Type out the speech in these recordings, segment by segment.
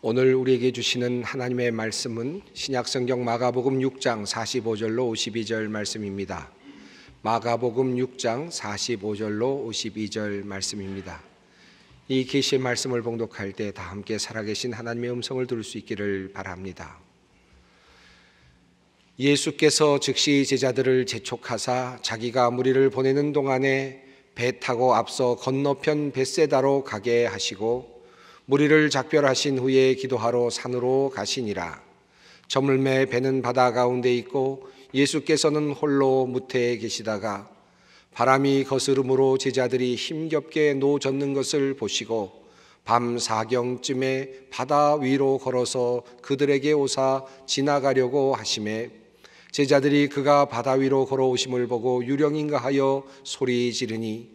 오늘 우리에게 주시는 하나님의 말씀은 신약성경 마가복음 6장 45절로 52절 말씀입니다. 마가복음 6장 45절로 52절 말씀입니다. 이 계시의 말씀을 봉독할 때 다 함께 살아계신 하나님의 음성을 들을 수 있기를 바랍니다. 예수께서 즉시 제자들을 재촉하사 자기가 무리를 보내는 동안에 배 타고 앞서 건너편 벳세다로 가게 하시고 무리를 작별하신 후에 기도하러 산으로 가시니라. 저물매 배는 바다 가운데 있고 예수께서는 홀로 무태에 계시다가 바람이 거스름으로 제자들이 힘겹게 노젓는 것을 보시고 밤 사경쯤에 바다 위로 걸어서 그들에게 오사 지나가려고 하심에 제자들이 그가 바다 위로 걸어오심을 보고 유령인가 하여 소리 지르니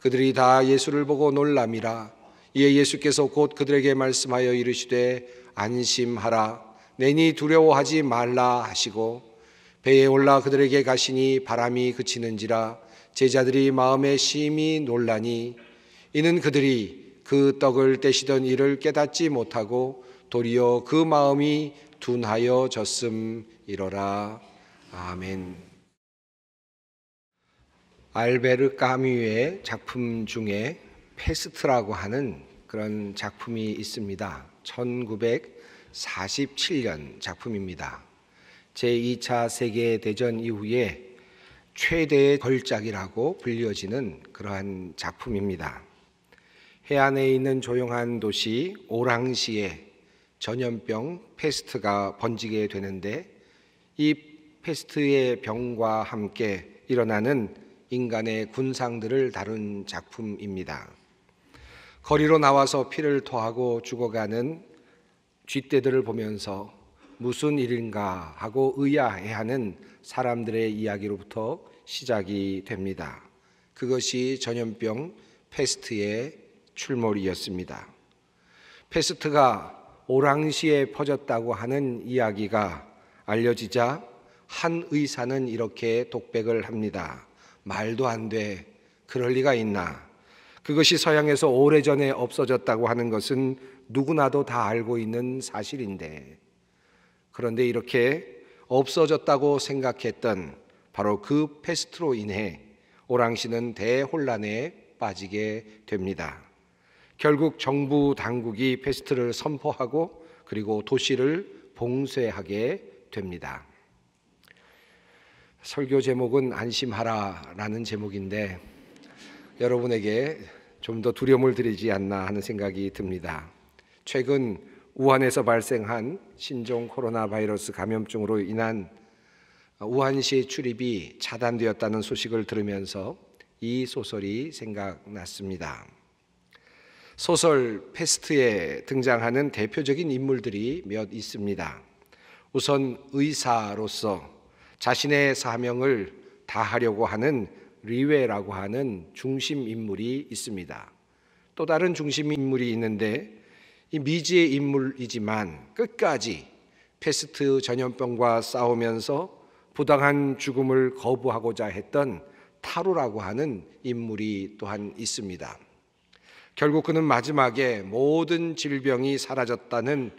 그들이 다 예수를 보고 놀람이라 이에 예수께서 곧 그들에게 말씀하여 이르시되 안심하라 내니 두려워하지 말라 하시고 배에 올라 그들에게 가시니 바람이 그치는지라 제자들이 마음에 심히 놀라니 이는 그들이 그 떡을 떼시던 일을 깨닫지 못하고 도리어 그 마음이 둔하여 졌음 이러라 아멘. 알베르 까뮤의 작품 중에 페스트라고 하는 그런 작품이 있습니다. 1947년 작품입니다. 제2차 세계대전 이후에 최대의 걸작이라고 불려지는 그러한 작품입니다. 해안에 있는 조용한 도시 오랑시에 전염병 페스트가 번지게 되는데 이 페스트의 병과 함께 일어나는 인간의 군상들을 다룬 작품입니다. 거리로 나와서 피를 토하고 죽어가는 쥐떼들을 보면서 무슨 일인가 하고 의아해하는 사람들의 이야기로부터 시작이 됩니다. 그것이 전염병 페스트의 출몰이었습니다. 페스트가 오랑시에 퍼졌다고 하는 이야기가 알려지자 한 의사는 이렇게 독백을 합니다. 말도 안 돼. 그럴 리가 있나. 그것이 서양에서 오래전에 없어졌다고 하는 것은 누구나도 다 알고 있는 사실인데 그런데 이렇게 없어졌다고 생각했던 바로 그 패스트로 인해 오랑시는 대혼란에 빠지게 됩니다. 결국 정부 당국이 패스트를 선포하고 그리고 도시를 봉쇄하게 됩니다. 설교 제목은 안심하라라는 제목인데 여러분에게 좀 더 두려움을 드리지 않나 하는 생각이 듭니다. 최근 우한에서 발생한 신종 코로나 바이러스 감염증으로 인한 우한시 출입이 차단되었다는 소식을 들으면서 이 소설이 생각났습니다. 소설 페스트에 등장하는 대표적인 인물들이 몇 있습니다. 우선 의사로서 자신의 사명을 다하려고 하는 리웨라고 하는 중심 인물이 있습니다. 또 다른 중심 인물이 있는데 이 미지의 인물이지만 끝까지 패스트 전염병과 싸우면서 부당한 죽음을 거부하고자 했던 타루라고 하는 인물이 또한 있습니다. 결국 그는 마지막에 모든 질병이 사라졌다는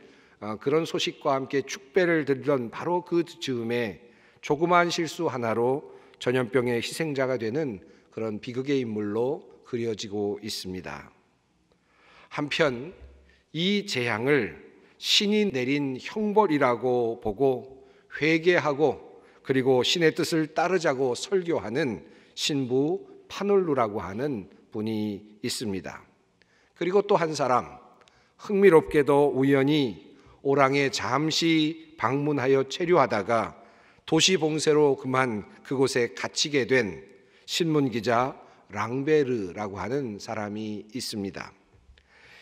어, 그런 소식과 함께 축배를 들던 바로 그 즈음에 조그마 실수 하나로 전염병의 희생자가 되는 그런 비극의 인물로 그려지고 있습니다. 한편 이 재앙을 신이 내린 형벌이라고 보고 회개하고 그리고 신의 뜻을 따르자고 설교하는 신부 파놀루라고 하는 분이 있습니다. 그리고 또 한 사람 흥미롭게도 우연히 오랑에 잠시 방문하여 체류하다가 도시 봉쇄로 그만 그곳에 갇히게 된 신문 기자 랑베르라고 하는 사람이 있습니다.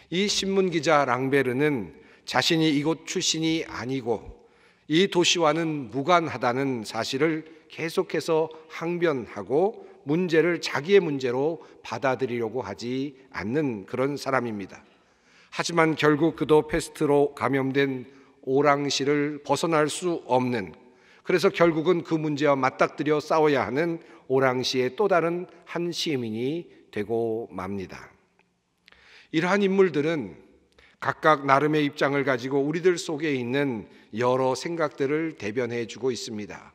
이 신문 기자 랑베르는 자신이 이곳 출신이 아니고 이 도시와는 무관하다는 사실을 계속해서 항변하고 문제를 자기의 문제로 받아들이려고 하지 않는 그런 사람입니다. 하지만 결국 그도 패스트로 감염된 오랑시를 벗어날 수 없는 그래서 결국은 그 문제와 맞닥뜨려 싸워야 하는 오랑시의 또 다른 한 시민이 되고 맙니다. 이러한 인물들은 각각 나름의 입장을 가지고 우리들 속에 있는 여러 생각들을 대변해 주고 있습니다.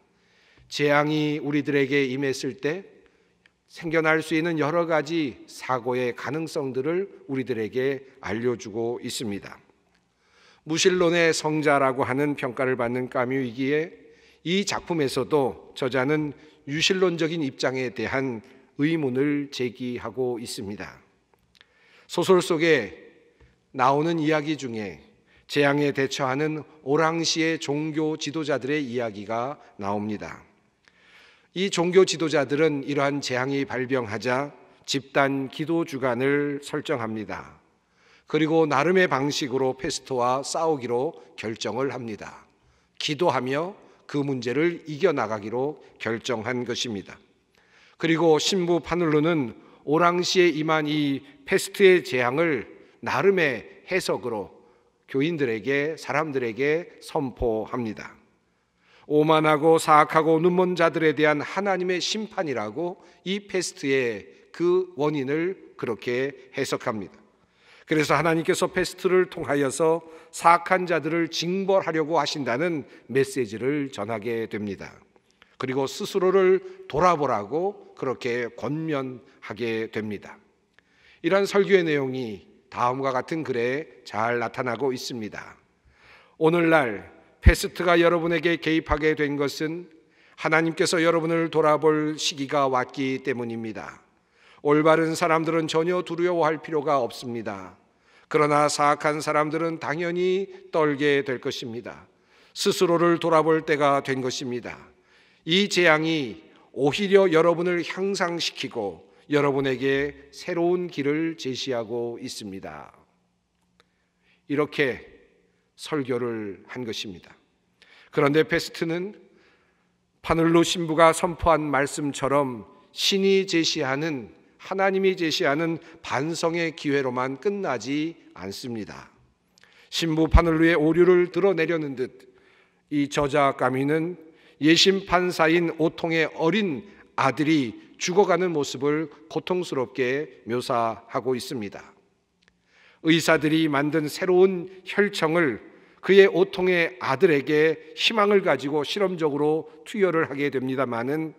재앙이 우리들에게 임했을 때 생겨날 수 있는 여러 가지 사고의 가능성들을 우리들에게 알려주고 있습니다. 무신론의 성자라고 하는 평가를 받는 까뮤이기에 이 작품에서도 저자는 유실론적인 입장에 대한 의문을 제기하고 있습니다. 소설 속에 나오는 이야기 중에 재앙에 대처하는 오랑시의 종교 지도자들의 이야기가 나옵니다. 이 종교 지도자들은 이러한 재앙이 발병하자 집단 기도 주간을 설정합니다. 그리고 나름의 방식으로 페스토와 싸우기로 결정을 합니다. 기도하며 그 문제를 이겨나가기로 결정한 것입니다. 그리고 신부 파눌루는 오랑시에 임한 이 페스트의 재앙을 나름의 해석으로 교인들에게 사람들에게 선포합니다. 오만하고 사악하고 눈먼 자들에 대한 하나님의 심판이라고 이 페스트의 그 원인을 그렇게 해석합니다. 그래서 하나님께서 페스트를 통하여서 사악한 자들을 징벌하려고 하신다는 메시지를 전하게 됩니다. 그리고 스스로를 돌아보라고 그렇게 권면하게 됩니다. 이러한 설교의 내용이 다음과 같은 글에 잘 나타나고 있습니다. 오늘날 페스트가 여러분에게 개입하게 된 것은 하나님께서 여러분을 돌아볼 시기가 왔기 때문입니다. 올바른 사람들은 전혀 두려워할 필요가 없습니다. 그러나 사악한 사람들은 당연히 떨게 될 것입니다. 스스로를 돌아볼 때가 된 것입니다. 이 재앙이 오히려 여러분을 향상시키고 여러분에게 새로운 길을 제시하고 있습니다. 이렇게 설교를 한 것입니다. 그런데 페스트는 파늘로 신부가 선포한 말씀처럼 신이 제시하는 하나님이 제시하는 반성의 기회로만 끝나지 않습니다. 신부 파늘루의 오류를 드러내려는 듯 이 저자 까미는 예심 판사인 오통의 어린 아들이 죽어가는 모습을 고통스럽게 묘사하고 있습니다. 의사들이 만든 새로운 혈청을 그의 오통의 아들에게 희망을 가지고 실험적으로 투여를 하게 됩니다만은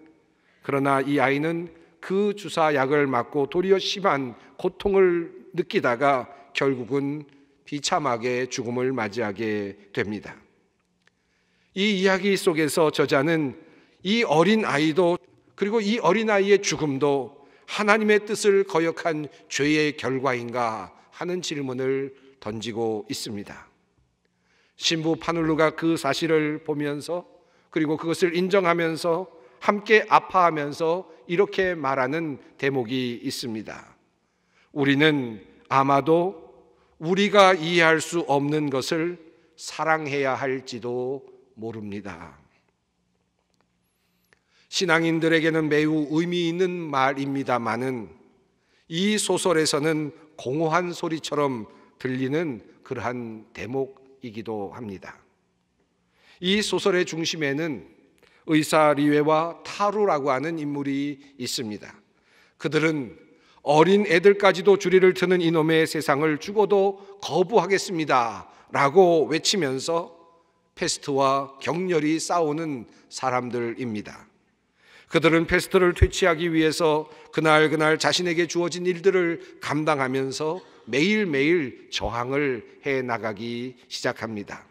그러나 이 아이는 그 주사약을 맞고 도리어 심한 고통을 느끼다가 결국은 비참하게 죽음을 맞이하게 됩니다. 이 이야기 속에서 저자는 이 어린 아이도 그리고 이 어린 아이의 죽음도 하나님의 뜻을 거역한 죄의 결과인가 하는 질문을 던지고 있습니다. 신부 파눌루가 그 사실을 보면서 그리고 그것을 인정하면서 함께 아파하면서 이렇게 말하는 대목이 있습니다. 우리는 아마도 우리가 이해할 수 없는 것을 사랑해야 할지도 모릅니다. 신앙인들에게는 매우 의미 있는 말입니다만은 이 소설에서는 공허한 소리처럼 들리는 그러한 대목이기도 합니다. 이 소설의 중심에는 의사 리웨와 타루라고 하는 인물이 있습니다. 그들은 어린 애들까지도 주리를 트는 이놈의 세상을 죽어도 거부하겠습니다. 라고 외치면서 패스트와 격렬히 싸우는 사람들입니다. 그들은 패스트를 퇴치하기 위해서 그날 그날 자신에게 주어진 일들을 감당하면서 매일매일 저항을 해 나가기 시작합니다.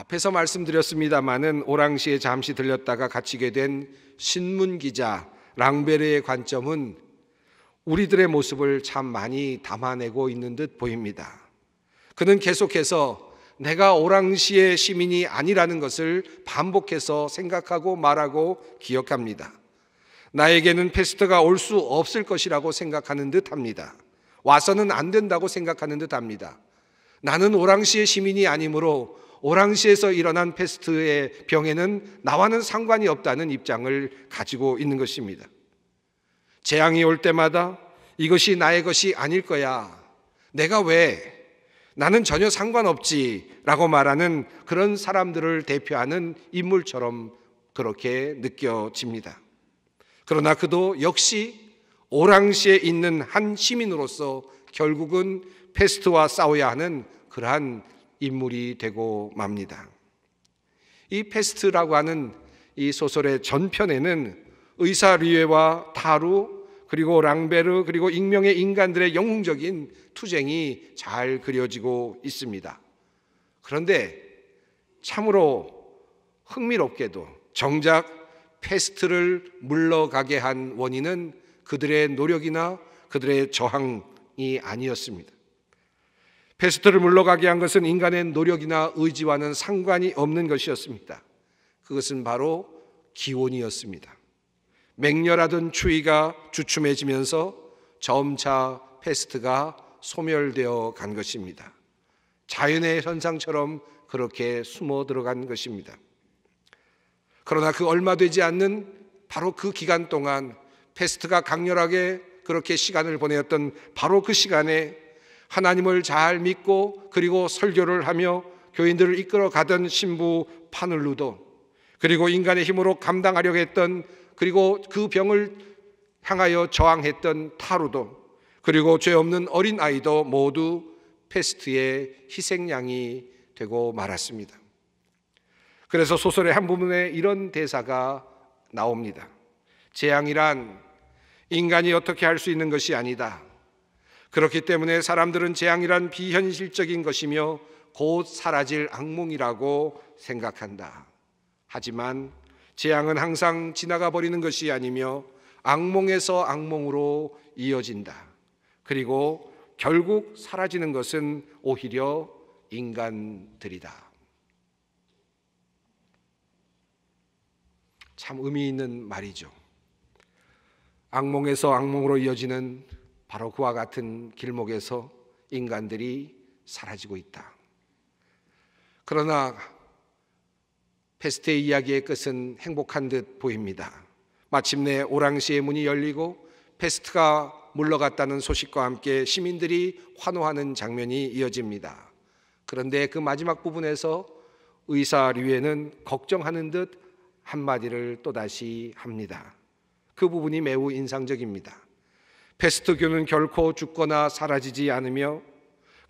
앞에서 말씀드렸습니다마는 오랑시에 잠시 들렸다가 갇히게 된 신문 기자 랑베르의 관점은 우리들의 모습을 참 많이 담아내고 있는 듯 보입니다. 그는 계속해서 내가 오랑시의 시민이 아니라는 것을 반복해서 생각하고 말하고 기억합니다. 나에게는 패스트가 올 수 없을 것이라고 생각하는 듯 합니다. 와서는 안 된다고 생각하는 듯 합니다. 나는 오랑시의 시민이 아니므로 오랑시에서 일어난 패스트의 병에는 나와는 상관이 없다는 입장을 가지고 있는 것입니다. 재앙이 올 때마다 이것이 나의 것이 아닐 거야. 내가 왜? 나는 전혀 상관없지. 라고 말하는 그런 사람들을 대표하는 인물처럼 그렇게 느껴집니다. 그러나 그도 역시 오랑시에 있는 한 시민으로서 결국은 패스트와 싸워야 하는 그러한 인물이 되고 맙니다. 이 페스트라고 하는 이 소설의 전편에는 의사 리에와 다루 그리고 랑베르 그리고 익명의 인간들의 영웅적인 투쟁이 잘 그려지고 있습니다. 그런데 참으로 흥미롭게도 정작 페스트를 물러가게 한 원인은 그들의 노력이나 그들의 저항이 아니었습니다. 패스트를 물러가게 한 것은 인간의 노력이나 의지와는 상관이 없는 것이었습니다. 그것은 바로 기온이었습니다. 맹렬하던 추위가 주춤해지면서 점차 패스트가 소멸되어 간 것입니다. 자연의 현상처럼 그렇게 숨어 들어간 것입니다. 그러나 그 얼마 되지 않는 바로 그 기간 동안 패스트가 강렬하게 그렇게 시간을 보내었던 바로 그 시간에 하나님을 잘 믿고 그리고 설교를 하며 교인들을 이끌어 가던 신부 파늘루도 그리고 인간의 힘으로 감당하려고 했던 그리고 그 병을 향하여 저항했던 타루도 그리고 죄 없는 어린 아이도 모두 페스트의 희생양이 되고 말았습니다. 그래서 소설의 한 부분에 이런 대사가 나옵니다. 재앙이란 인간이 어떻게 할 수 있는 것이 아니다. 그렇기 때문에 사람들은 재앙이란 비현실적인 것이며 곧 사라질 악몽이라고 생각한다. 하지만 재앙은 항상 지나가 버리는 것이 아니며 악몽에서 악몽으로 이어진다. 그리고 결국 사라지는 것은 오히려 인간들이다. 참 의미 있는 말이죠. 악몽에서 악몽으로 이어지는 바로 그와 같은 길목에서 인간들이 사라지고 있다. 그러나 페스트의 이야기의 끝은 행복한 듯 보입니다. 마침내 오랑시의 문이 열리고 페스트가 물러갔다는 소식과 함께 시민들이 환호하는 장면이 이어집니다. 그런데 그 마지막 부분에서 의사 류에는 걱정하는 듯 한마디를 또다시 합니다. 그 부분이 매우 인상적입니다. 페스트교는 결코 죽거나 사라지지 않으며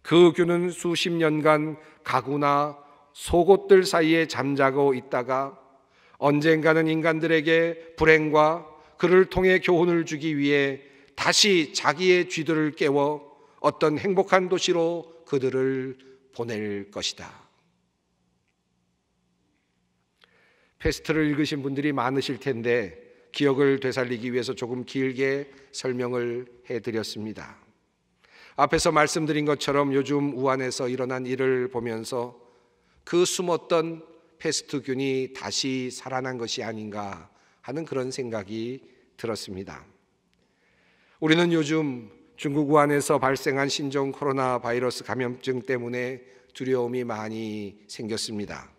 그 교는 수십 년간 가구나 속옷들 사이에 잠자고 있다가 언젠가는 인간들에게 불행과 그를 통해 교훈을 주기 위해 다시 자기의 쥐들을 깨워 어떤 행복한 도시로 그들을 보낼 것이다. 페스트를 읽으신 분들이 많으실 텐데 기억을 되살리기 위해서 조금 길게 설명을 해드렸습니다. 앞에서 말씀드린 것처럼 요즘 우한에서 일어난 일을 보면서 그 숨었던 페스트균이 다시 살아난 것이 아닌가 하는 그런 생각이 들었습니다. 우리는 요즘 중국 우한에서 발생한 신종 코로나 바이러스 감염증 때문에 두려움이 많이 생겼습니다.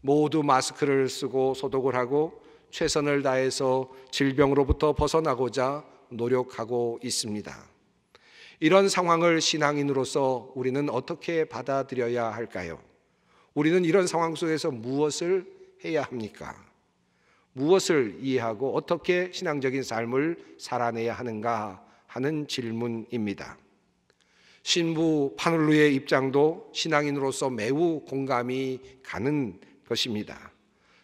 모두 마스크를 쓰고 소독을 하고 최선을 다해서 질병으로부터 벗어나고자 노력하고 있습니다. 이런 상황을 신앙인으로서 우리는 어떻게 받아들여야 할까요? 우리는 이런 상황 속에서 무엇을 해야 합니까? 무엇을 이해하고 어떻게 신앙적인 삶을 살아내야 하는가 하는 질문입니다. 신부 파눌루의 입장도 신앙인으로서 매우 공감이 가는 것입니다.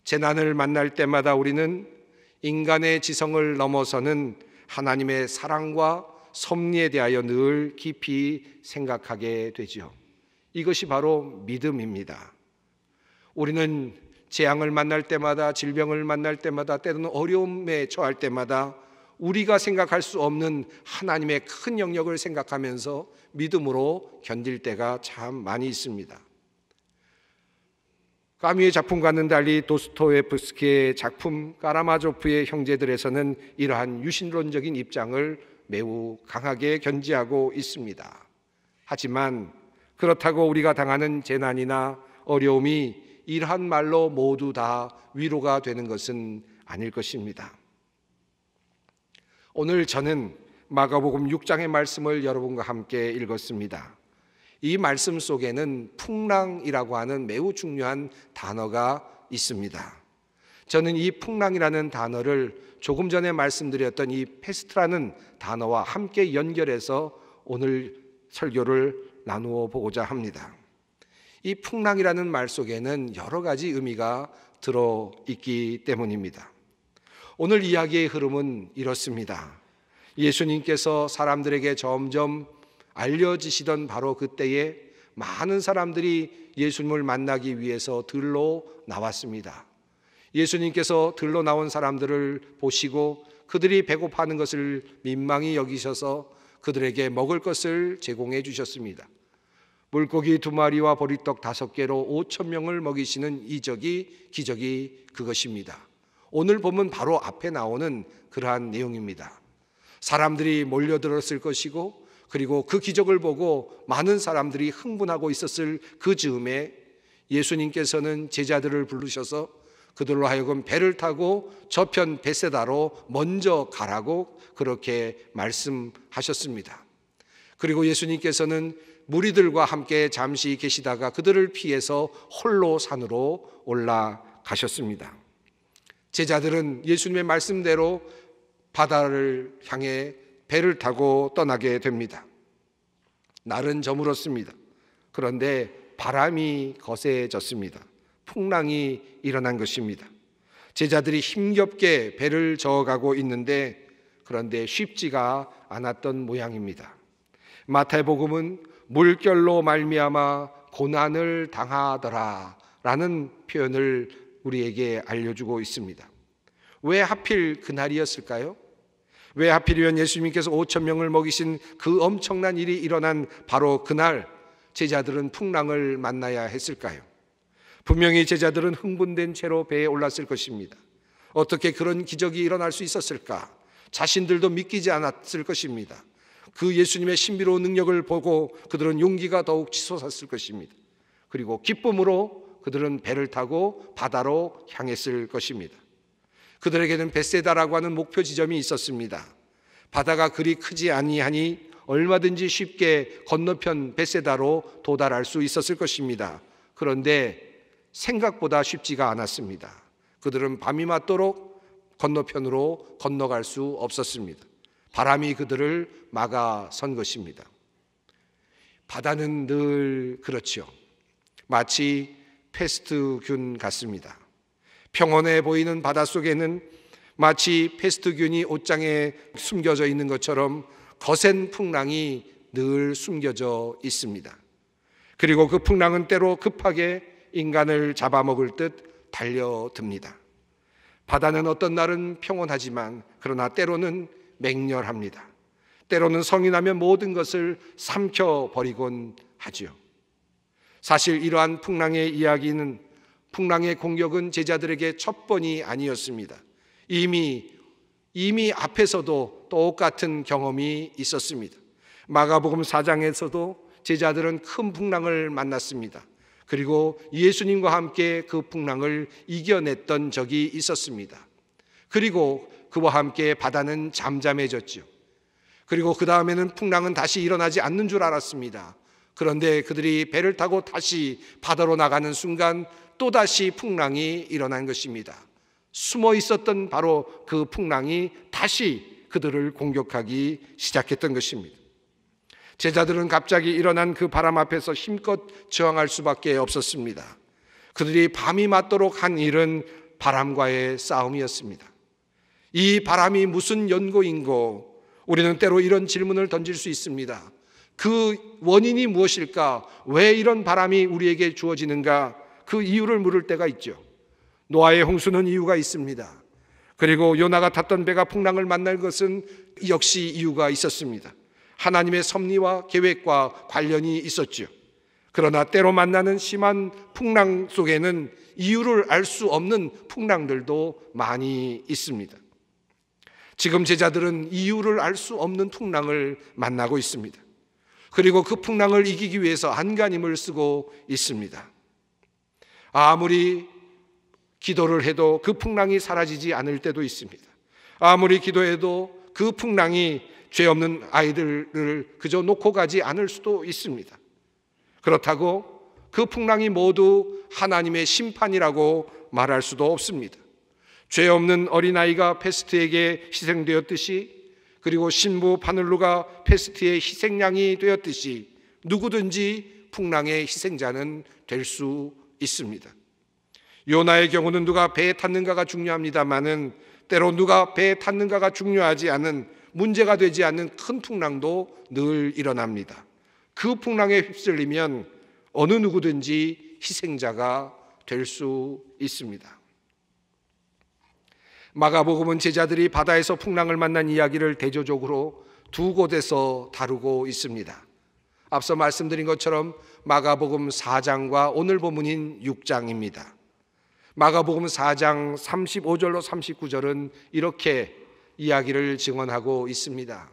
재난을 만날 때마다 우리는 인간의 지성을 넘어서는 하나님의 사랑과 섭리에 대하여 늘 깊이 생각하게 되지요. 이것이 바로 믿음입니다. 우리는 재앙을 만날 때마다 질병을 만날 때마다 때로는 어려움에 처할 때마다 우리가 생각할 수 없는 하나님의 큰 영역을 생각하면서 믿음으로 견딜 때가 참 많이 있습니다. 까미의 작품과는 달리 도스토예프스키의 작품 까라마조프의 형제들에서는 이러한 유신론적인 입장을 매우 강하게 견지하고 있습니다. 하지만 그렇다고 우리가 당하는 재난이나 어려움이 이러한 말로 모두 다 위로가 되는 것은 아닐 것입니다. 오늘 저는 마가복음 6장의 말씀을 여러분과 함께 읽었습니다. 이 말씀 속에는 풍랑이라고 하는 매우 중요한 단어가 있습니다. 저는 이 풍랑이라는 단어를 조금 전에 말씀드렸던 이 패스트라는 단어와 함께 연결해서 오늘 설교를 나누어 보고자 합니다. 이 풍랑이라는 말 속에는 여러 가지 의미가 들어 있기 때문입니다. 오늘 이야기의 흐름은 이렇습니다. 예수님께서 사람들에게 점점 알려지시던 바로 그때에 많은 사람들이 예수님을 만나기 위해서 들로 나왔습니다. 예수님께서 들로 나온 사람들을 보시고 그들이 배고파하는 것을 민망히 여기셔서 그들에게 먹을 것을 제공해 주셨습니다. 물고기 두 마리와 보리떡 다섯 개로 5천 명을 먹이시는 이적이 기적이 그것입니다. 오늘 보면 바로 앞에 나오는 그러한 내용입니다. 사람들이 몰려들었을 것이고 그리고 그 기적을 보고 많은 사람들이 흥분하고 있었을 그 즈음에 예수님께서는 제자들을 부르셔서 그들로 하여금 배를 타고 저편 베세다로 먼저 가라고 그렇게 말씀하셨습니다. 그리고 예수님께서는 무리들과 함께 잠시 계시다가 그들을 피해서 홀로 산으로 올라가셨습니다. 제자들은 예수님의 말씀대로 바다를 향해 배를 타고 떠나게 됩니다. 날은 저물었습니다. 그런데 바람이 거세졌습니다. 풍랑이 일어난 것입니다. 제자들이 힘겹게 배를 저어가고 있는데 그런데 쉽지가 않았던 모양입니다. 마태복음은 물결로 말미암아 고난을 당하더라라는 표현을 우리에게 알려주고 있습니다. 왜 하필 그날이었을까요? 왜 하필이면 예수님께서 5천 명을 먹이신 그 엄청난 일이 일어난 바로 그날 제자들은 풍랑을 만나야 했을까요? 분명히 제자들은 흥분된 채로 배에 올랐을 것입니다. 어떻게 그런 기적이 일어날 수 있었을까? 자신들도 믿기지 않았을 것입니다. 그 예수님의 신비로운 능력을 보고 그들은 용기가 더욱 치솟았을 것입니다. 그리고 기쁨으로 그들은 배를 타고 바다로 향했을 것입니다. 그들에게는 베세다라고 하는 목표 지점이 있었습니다. 바다가 그리 크지 아니하니 얼마든지 쉽게 건너편 베세다로 도달할 수 있었을 것입니다. 그런데 생각보다 쉽지가 않았습니다. 그들은 밤이 맞도록 건너편으로 건너갈 수 없었습니다. 바람이 그들을 막아선 것입니다. 바다는 늘 그렇죠. 마치 페스트균 같습니다. 평온해 보이는 바다 속에는 마치 페스트균이 옷장에 숨겨져 있는 것처럼 거센 풍랑이 늘 숨겨져 있습니다. 그리고 그 풍랑은 때로 급하게 인간을 잡아먹을 듯 달려듭니다. 바다는 어떤 날은 평온하지만 그러나 때로는 맹렬합니다. 때로는 성이 나면 모든 것을 삼켜버리곤 하죠. 사실 이러한 풍랑의 이야기는 풍랑의 공격은 제자들에게 첫 번이 아니었습니다. 이미 이미 앞에서도 똑같은 경험이 있었습니다. 마가복음 4장에서도 제자들은 큰 풍랑을 만났습니다. 그리고 예수님과 함께 그 풍랑을 이겨냈던 적이 있었습니다. 그리고 그와 함께 바다는 잠잠해졌지 그리고 그 다음에는 풍랑은 다시 일어나지 않는 줄 알았습니다. 그런데 그들이 배를 타고 다시 바다로 나가는 순간 또다시 풍랑이 일어난 것입니다. 숨어 있었던 바로 그 풍랑이 다시 그들을 공격하기 시작했던 것입니다. 제자들은 갑자기 일어난 그 바람 앞에서 힘껏 저항할 수밖에 없었습니다. 그들이 밤이 맞도록 한 일은 바람과의 싸움이었습니다. 이 바람이 무슨 연고인고 우리는 때로 이런 질문을 던질 수 있습니다. 그 원인이 무엇일까? 왜 이런 바람이 우리에게 주어지는가? 그 이유를 물을 때가 있죠. 노아의 홍수는 이유가 있습니다. 그리고 요나가 탔던 배가 풍랑을 만날 것은 역시 이유가 있었습니다. 하나님의 섭리와 계획과 관련이 있었죠 그러나 때로 만나는 심한 풍랑 속에는 이유를 알 수 없는 풍랑들도 많이 있습니다. 지금 제자들은 이유를 알 수 없는 풍랑을 만나고 있습니다. 그리고 그 풍랑을 이기기 위해서 안간힘을 쓰고 있습니다. 아무리 기도를 해도 그 풍랑이 사라지지 않을 때도 있습니다. 아무리 기도해도 그 풍랑이 죄 없는 아이들을 그저 놓고 가지 않을 수도 있습니다. 그렇다고 그 풍랑이 모두 하나님의 심판이라고 말할 수도 없습니다. 죄 없는 어린아이가 페스트에게 희생되었듯이 그리고 신부 바늘루가 페스트의 희생양이 되었듯이 누구든지 풍랑의 희생자는 될 수 있습니다. 요나의 경우는 누가 배에 탔는가가 중요합니다만은 때로 누가 배에 탔는가가 중요하지 않은 문제가 되지 않는 큰 풍랑도 늘 일어납니다. 그 풍랑에 휩쓸리면 어느 누구든지 희생자가 될 수 있습니다. 마가복음은 제자들이 바다에서 풍랑을 만난 이야기를 대조적으로 두 곳에서 다루고 있습니다. 앞서 말씀드린 것처럼 마가복음 4장과 오늘 본문인 6장입니다. 마가복음 4장 35절로 39절은 이렇게 이야기를 증언하고 있습니다.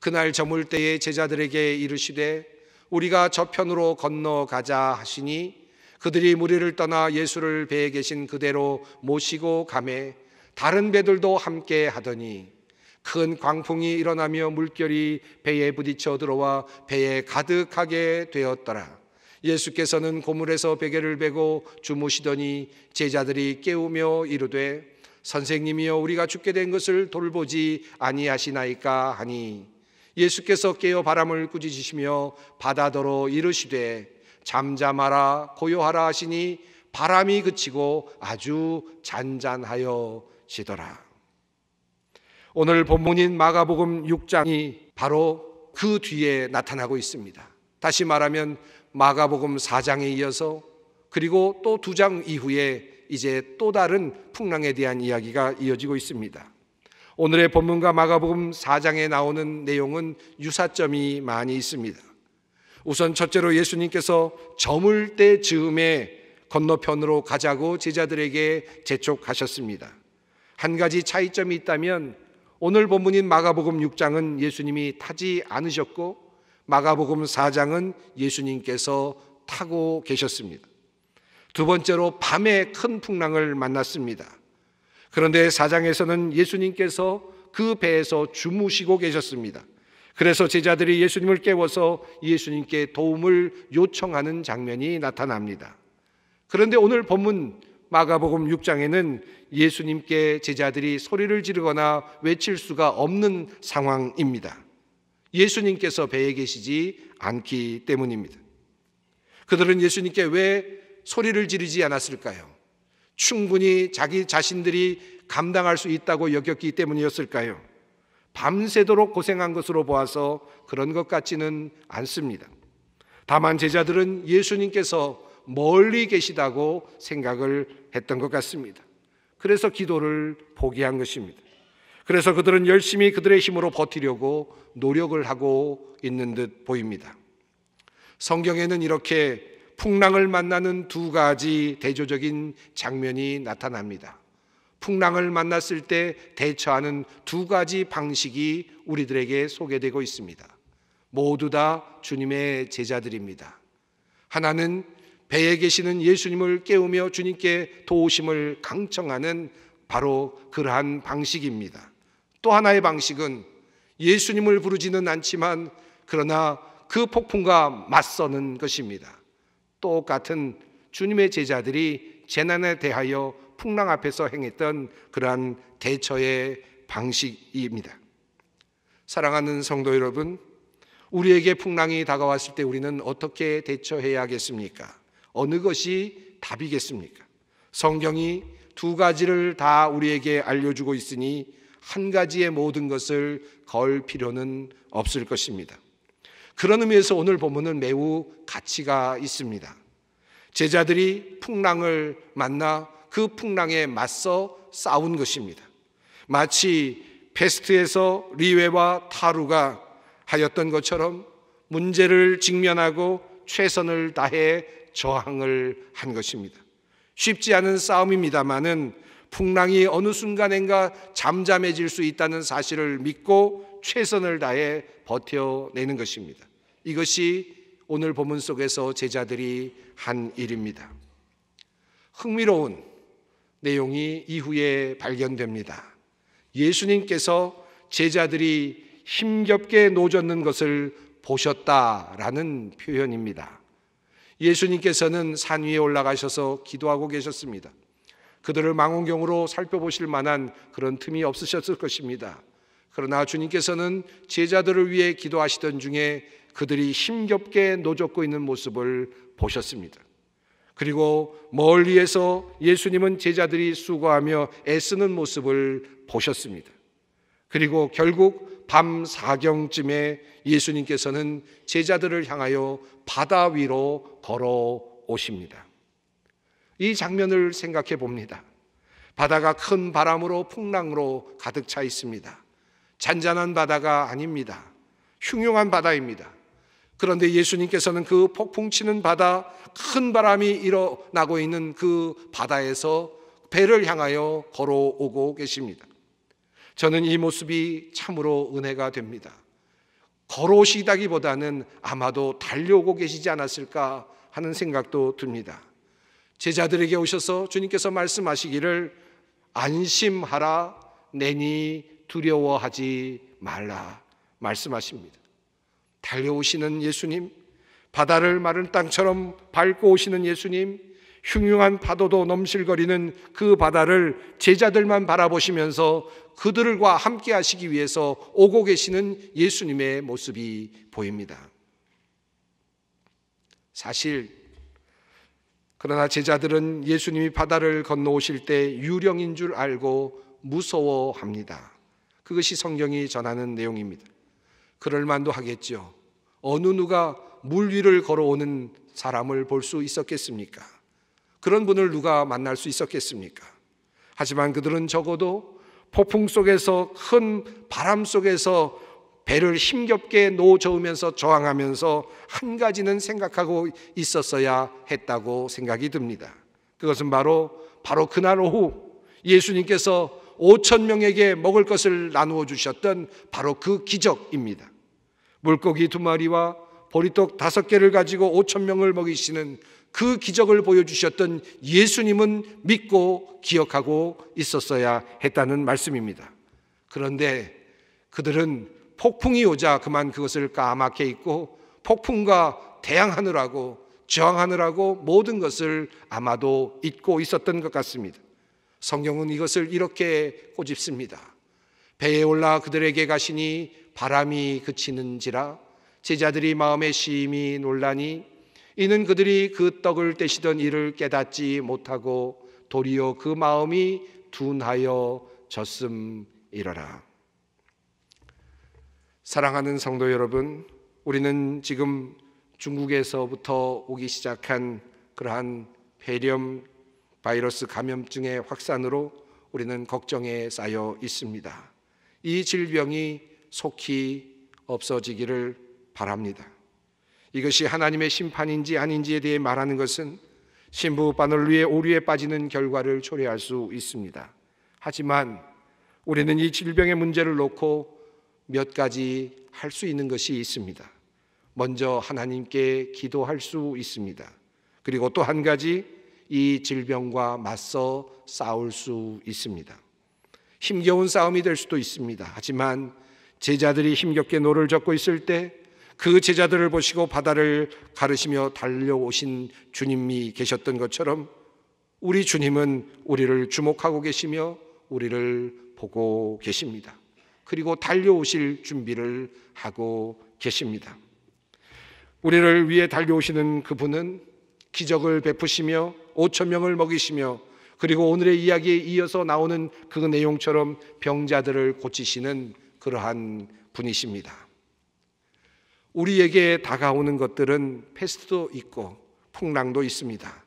그날 저물 때에 제자들에게 이르시되 우리가 저편으로 건너가자 하시니 그들이 무리를 떠나 예수를 배에 계신 그대로 모시고 감에 다른 배들도 함께 하더니 큰 광풍이 일어나며 물결이 배에 부딪혀 들어와 배에 가득하게 되었더라. 예수께서는 고물에서 베개를 베고 주무시더니 제자들이 깨우며 이르되 선생님이여 우리가 죽게 된 것을 돌보지 아니하시나이까 하니 예수께서 깨어 바람을 꾸짖으시며 바다더러 이르시되 잠잠하라 고요하라 하시니 바람이 그치고 아주 잔잔하여 지더라. 오늘 본문인 마가복음 6장이 바로 그 뒤에 나타나고 있습니다. 다시 말하면 마가복음 4장에 이어서 그리고 또 두 장 이후에 이제 또 다른 풍랑에 대한 이야기가 이어지고 있습니다. 오늘의 본문과 마가복음 4장에 나오는 내용은 유사점이 많이 있습니다. 우선 첫째로 예수님께서 저물 때 즈음에 건너편으로 가자고 제자들에게 재촉하셨습니다. 한 가지 차이점이 있다면 오늘 본문인 마가복음 6장은 예수님이 타지 않으셨고 마가복음 4장은 예수님께서 타고 계셨습니다. 두 번째로 밤에 큰 풍랑을 만났습니다. 그런데 4장에서는 예수님께서 그 배에서 주무시고 계셨습니다. 그래서 제자들이 예수님을 깨워서 예수님께 도움을 요청하는 장면이 나타납니다. 그런데 오늘 본문 마가복음 6장에는 예수님께 제자들이 소리를 지르거나 외칠 수가 없는 상황입니다. 예수님께서 배에 계시지 않기 때문입니다. 그들은 예수님께 왜 소리를 지르지 않았을까요? 충분히 자기 자신들이 감당할 수 있다고 여겼기 때문이었을까요? 밤새도록 고생한 것으로 보아서 그런 것 같지는 않습니다. 다만 제자들은 예수님께서 멀리 계시다고 생각을 했던 것 같습니다. 그래서 기도를 포기한 것입니다. 그래서 그들은 열심히 그들의 힘으로 버티려고 노력을 하고 있는 듯 보입니다. 성경에는 이렇게 풍랑을 만나는 두 가지 대조적인 장면이 나타납니다. 풍랑을 만났을 때 대처하는 두 가지 방식이 우리들에게 소개되고 있습니다. 모두 다 주님의 제자들입니다. 하나는 배에 계시는 예수님을 깨우며 주님께 도우심을 강청하는 바로 그러한 방식입니다. 또 하나의 방식은 예수님을 부르지는 않지만 그러나 그 폭풍과 맞서는 것입니다. 똑같은 주님의 제자들이 재난에 대하여 풍랑 앞에서 행했던 그러한 대처의 방식입니다. 사랑하는 성도 여러분, 우리에게 풍랑이 다가왔을 때 우리는 어떻게 대처해야 겠습니까 어느 것이 답이겠습니까? 성경이 두 가지를 다 우리에게 알려주고 있으니 한 가지의 모든 것을 걸 필요는 없을 것입니다. 그런 의미에서 오늘 본문은 매우 가치가 있습니다. 제자들이 풍랑을 만나 그 풍랑에 맞서 싸운 것입니다. 마치 페스트에서 리웨와 타루가 하였던 것처럼 문제를 직면하고 최선을 다해 저항을 한 것입니다. 쉽지 않은 싸움입니다만은 풍랑이 어느 순간엔가 잠잠해질 수 있다는 사실을 믿고 최선을 다해 버텨내는 것입니다. 이것이 오늘 본문 속에서 제자들이 한 일입니다. 흥미로운 내용이 이후에 발견됩니다. 예수님께서 제자들이 힘겹게 노젓는 것을 보셨다라는 표현입니다. 예수님께서는 산 위에 올라가셔서 기도하고 계셨습니다. 그들을 망원경으로 살펴보실 만한 그런 틈이 없으셨을 것입니다. 그러나 주님께서는 제자들을 위해 기도하시던 중에 그들이 힘겹게 노젓고 있는 모습을 보셨습니다. 그리고 멀리에서 예수님은 제자들이 수고하며 애쓰는 모습을 보셨습니다. 그리고 결국 밤 사경쯤에 예수님께서는 제자들을 향하여 바다 위로 걸어오십니다. 이 장면을 생각해 봅니다. 바다가 큰 바람으로 풍랑으로 가득 차 있습니다. 잔잔한 바다가 아닙니다. 흉흉한 바다입니다. 그런데 예수님께서는 그 폭풍 치는 바다, 큰 바람이 일어나고 있는 그 바다에서 배를 향하여 걸어오고 계십니다. 저는 이 모습이 참으로 은혜가 됩니다. 걸어오시다기보다는 아마도 달려오고 계시지 않았을까 하는 생각도 듭니다. 제자들에게 오셔서 주님께서 말씀하시기를 안심하라 내니 두려워하지 말라 말씀하십니다. 달려오시는 예수님, 바다를 마른 땅처럼 밟고 오시는 예수님, 흉흉한 파도도 넘실거리는 그 바다를 제자들만 바라보시면서 그들과 함께 하시기 위해서 오고 계시는 예수님의 모습이 보입니다. 사실 그러나 제자들은 예수님이 바다를 건너오실 때 유령인 줄 알고 무서워합니다. 그것이 성경이 전하는 내용입니다. 그럴만도 하겠지 어느 누가 물 위를 걸어오는 사람을 볼 수 있었겠습니까? 그런 분을 누가 만날 수 있었겠습니까? 하지만 그들은 적어도 폭풍 속에서 큰 바람 속에서 배를 힘겹게 놓저으면서 저항하면서 한 가지는 생각하고 있었어야 했다고 생각이 듭니다. 그것은 바로 바로 그날 오후 예수님께서 5천 명에게 먹을 것을 나누어 주셨던 바로 그 기적입니다. 물고기 두 마리와 보리떡 다섯 개를 가지고 5천 명을 먹이시는 그 기적을 보여주셨던 예수님은 믿고 기억하고 있었어야 했다는 말씀입니다. 그런데 그들은 폭풍이 오자 그만 그것을 까맣게 잊고 폭풍과 대항하느라고 저항하느라고 모든 것을 아마도 잊고 있었던 것 같습니다. 성경은 이것을 이렇게 꼬집습니다. 배에 올라 그들에게 가시니 바람이 그치는지라 제자들이 마음에 심히 놀라니 이는 그들이 그 떡을 떼시던 일을 깨닫지 못하고 도리어 그 마음이 둔하여 졌음이러라. 사랑하는 성도 여러분, 우리는 지금 중국에서부터 오기 시작한 그러한 폐렴 바이러스 감염증의 확산으로 우리는 걱정에 쌓여 있습니다. 이 질병이 속히 없어지기를 바랍니다. 이것이 하나님의 심판인지 아닌지에 대해 말하는 것은 신부 바늘 위에 오류에 빠지는 결과를 초래할 수 있습니다. 하지만 우리는 이 질병의 문제를 놓고 몇 가지 할 수 있는 것이 있습니다. 먼저 하나님께 기도할 수 있습니다. 그리고 또 한 가지 이 질병과 맞서 싸울 수 있습니다. 힘겨운 싸움이 될 수도 있습니다. 하지만 제자들이 힘겹게 노를 젓고 있을 때 그 제자들을 보시고 바다를 가르시며 달려오신 주님이 계셨던 것처럼 우리 주님은 우리를 주목하고 계시며 우리를 보고 계십니다. 그리고 달려오실 준비를 하고 계십니다. 우리를 위해 달려오시는 그분은 기적을 베푸시며 5천 명을 먹이시며 그리고 오늘의 이야기에 이어서 나오는 그 내용처럼 병자들을 고치시는 그러한 분이십니다. 우리에게 다가오는 것들은 패스트도 있고 풍랑도 있습니다.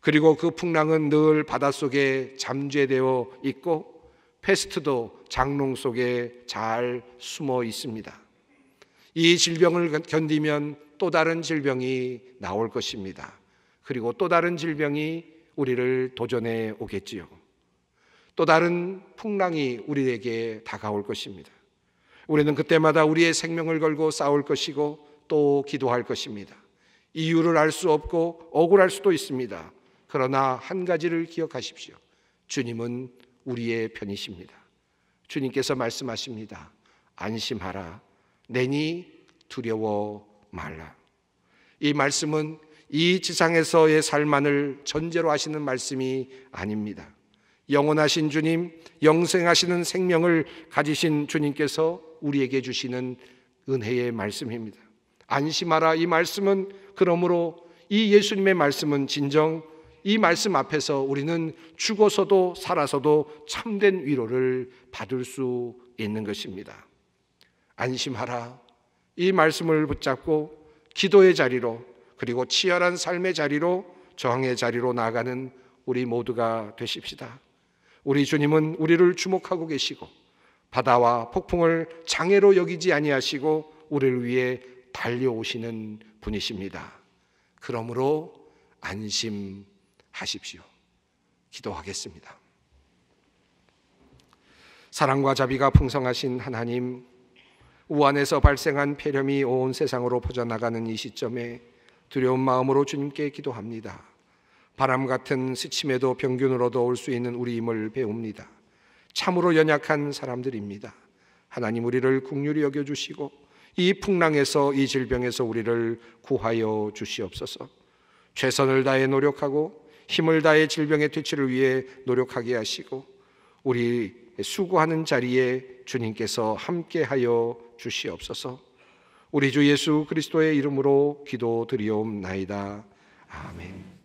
그리고 그 풍랑은 늘 바닷속에 잠재되어 있고 패스트도 장롱 속에 잘 숨어 있습니다. 이 질병을 견디면 또 다른 질병이 나올 것입니다. 그리고 또 다른 질병이 우리를 도전해 오겠지요. 또 다른 풍랑이 우리에게 다가올 것입니다. 우리는 그때마다 우리의 생명을 걸고 싸울 것이고 또 기도할 것입니다. 이유를 알 수 없고 억울할 수도 있습니다. 그러나 한 가지를 기억하십시오. 주님은 우리의 편이십니다. 주님께서 말씀하십니다. 안심하라. 내니 두려워 말라. 이 말씀은 이 지상에서의 삶만을 전제로 하시는 말씀이 아닙니다. 영원하신 주님, 영생하시는 생명을 가지신 주님께서 우리에게 주시는 은혜의 말씀입니다. 안심하라 이 말씀은 그러므로 이 예수님의 말씀은 진정 이 말씀 앞에서 우리는 죽어서도 살아서도 참된 위로를 받을 수 있는 것입니다. 안심하라. 이 말씀을 붙잡고 기도의 자리로 그리고 치열한 삶의 자리로 저항의 자리로 나아가는 우리 모두가 되십시다. 우리 주님은 우리를 주목하고 계시고 바다와 폭풍을 장애로 여기지 아니하시고 우리를 위해 달려오시는 분이십니다. 그러므로 안심하라. 하십시오. 기도하겠습니다. 사랑과 자비가 풍성하신 하나님, 우한에서 발생한 폐렴이 온 세상으로 퍼져나가는 이 시점에 두려운 마음으로 주님께 기도합니다. 바람 같은 스침에도 병균으로도 올 수 있는 우리임을 배웁니다. 참으로 연약한 사람들입니다. 하나님 우리를 국률이 여겨 주시고 이 풍랑에서 이 질병에서 우리를 구하여 주시옵소서. 최선을 다해 노력하고 힘을 다해 질병의 퇴치를 위해 노력하게 하시고 우리 수고하는 자리에 주님께서 함께하여 주시옵소서. 우리 주 예수 그리스도의 이름으로 기도드리옵나이다. 아멘.